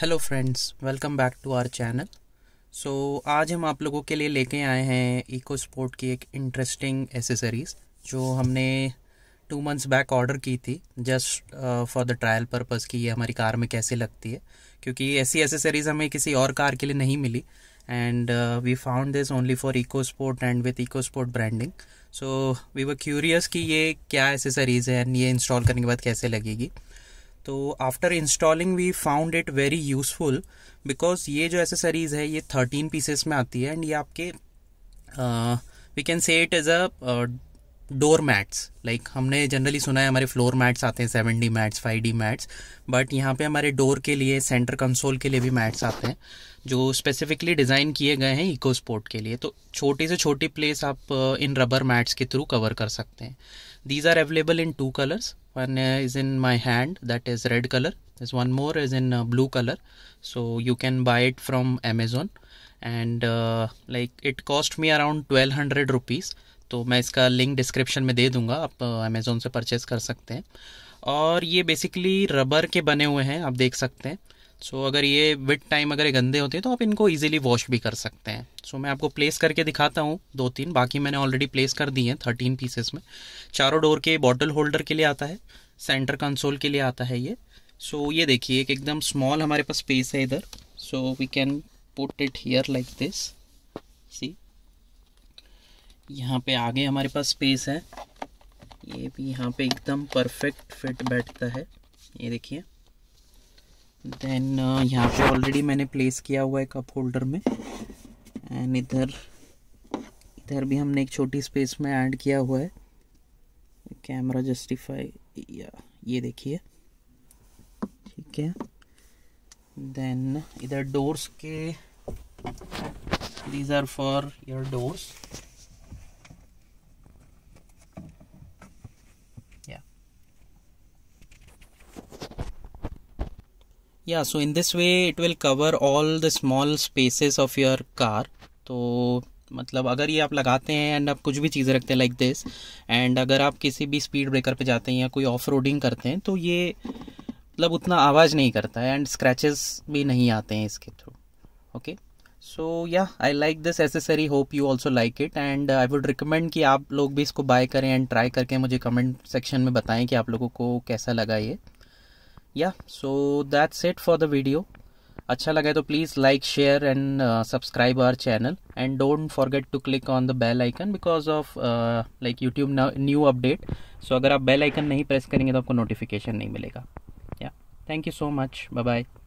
hello friends welcome back to our channel so आज हम आप लोगों के लिए लेके आए हैं इको स्पोर्ट की एक इंटरेस्टिंग एसेसरीज जो हमने टू मंथ्स बैक ऑर्डर की थी just for the trial purpose की ये हमारी कार में कैसे लगती है क्योंकि ऐसी एसेसरीज हमें किसी और कार के लिए नहीं मिली and we found this only for EcoSport and with EcoSport branding so we were curious कि ये क्या एसेसरीज़ है एंड ये इंस्टॉल करने के बाद कैसे लगेगी तो after installing we found it very useful because ये जो एसेसरीज है ये थर्टीन पीसेस में आती है एंड ये आपके we can say it as a door mats like हमने जनरली सुना है हमारे फ्लोर मैट्स आते हैं seven D mats five D mats but यहाँ पे हमारे डोर के लिए सेंटर कंसोल के लिए भी मैट्स आते हैं जो स्पेसिफिकली डिज़ाइन किए गए हैं इको स्पोर्ट के लिए तो छोटी से छोटी प्लेस आप uh, इन रबर मैट्स के थ्रू कवर कर सकते हैं these are available in two colours one is in my hand that is red colour is one more is in blue colour so you can can it from from and like it cost me around twelve hundred rupees तो मैं इसका link description में दे दूंगा आप Amazon uh, से purchase कर सकते हैं और ये बेसिकली रबर के बने हुए हैं आप देख सकते हैं सो so, अगर ये विद टाइम अगर ये गंदे होते हैं तो आप इनको इजीली वॉश भी कर सकते हैं सो so, मैं आपको प्लेस करके दिखाता हूँ दो तीन बाकी मैंने ऑलरेडी प्लेस कर दिए हैं थर्टीन पीसेस में चारों डोर के बॉटल होल्डर के लिए आता है सेंटर कंसोल के लिए आता है ये सो so, ये देखिए एक एकदम स्मॉल हमारे पास स्पेस है इधर so we can put it here like this see यहाँ पे आगे हमारे पास स्पेस है ये भी यहाँ पे एकदम परफेक्ट फिट बैठता है ये देखिए देन uh, यहाँ पे ऑलरेडी मैंने प्लेस किया हुआ है कप होल्डर में एंड इधर इधर भी हमने एक छोटी स्पेस में ऐड किया हुआ है कैमरा जस्टिफाई या ये देखिए ठीक है देन इधर डोर्स के these are for your doors yeah so in this way it will cover all the small spaces of your car तो मतलब अगर ये आप लगाते हैं एंड आप कुछ भी चीज़ें रखते हैं लाइक दिस एंड अगर आप किसी भी स्पीड ब्रेकर पे जाते हैं या कोई ऑफ रोडिंग करते हैं तो ये मतलब उतना आवाज़ नहीं करता है एंड स्क्रैचेस भी नहीं आते हैं इसके थ्रू ओके सो या I like this accessory hope you also like it and I would recommend कि आप लोग भी इसको बाय करें एंड ट्राई करके मुझे कमेंट सेक्शन में बताएं कि आप लोगों को कैसा लगा ये या so that's it for the video अच्छा लगा तो please like share and subscribe our channel and don't forget to click on the bell icon because of like YouTube new update so अगर आप बेल आइकन नहीं press करेंगे तो आपको notification नहीं मिलेगा या thank you so much bye bye